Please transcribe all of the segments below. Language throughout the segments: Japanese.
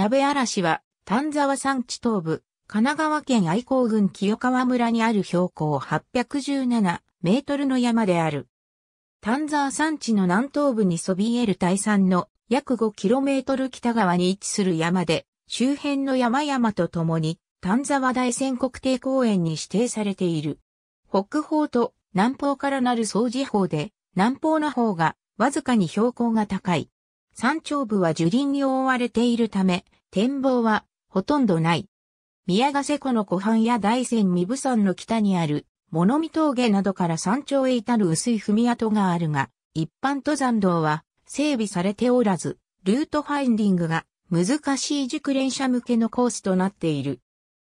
鍋嵐は、丹沢山地東部、神奈川県愛工郡清川村にある標高817メートルの山である。丹沢山地の南東部にそびえる大山の約5キロメートル北側に位置する山で、周辺の山々とともに、丹沢大仙国定公園に指定されている。北方と南方からなる総地方で、南方の方がわずかに標高が高い。山頂部は樹林に覆われているため、展望はほとんどない。宮ヶ瀬湖の湖畔や大山三部山の北にある物見峠などから山頂へ至る薄い踏み跡があるが、一般登山道は整備されておらず、ルートファインディングが難しい熟練者向けのコースとなっている。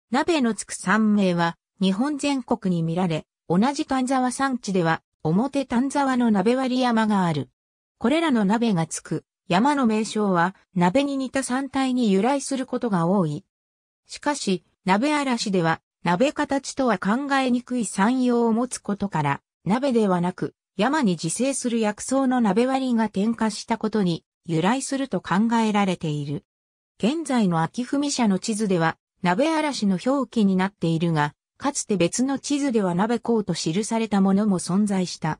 鍋のつく山名は日本全国に見られ、同じ丹沢山地では表丹沢の鍋割山がある。これらの鍋がつく山の名称は鍋に似た山体に由来することが多い。しかし、鍋嵐では鍋形とは考えにくい山用を持つことから、鍋ではなく山に自生する薬草の鍋割りが点火したことに由来すると考えられている。現在の秋文社の地図では鍋嵐の表記になっているが、かつて別の地図では鍋港と記されたものも存在した。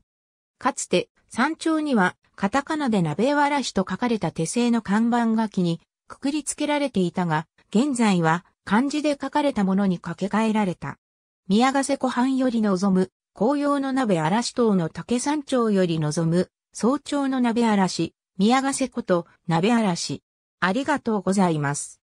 かつて山頂にはカタカナで鍋わらしと書かれた手製の看板書きにくくりつけられていたが、現在は漢字で書かれたものに掛け替えられた。宮ヶ瀬湖畔より望む、紅葉の鍋嵐島の竹山町より望む、早朝の鍋嵐、宮ヶ瀬湖と鍋嵐。ありがとうございます。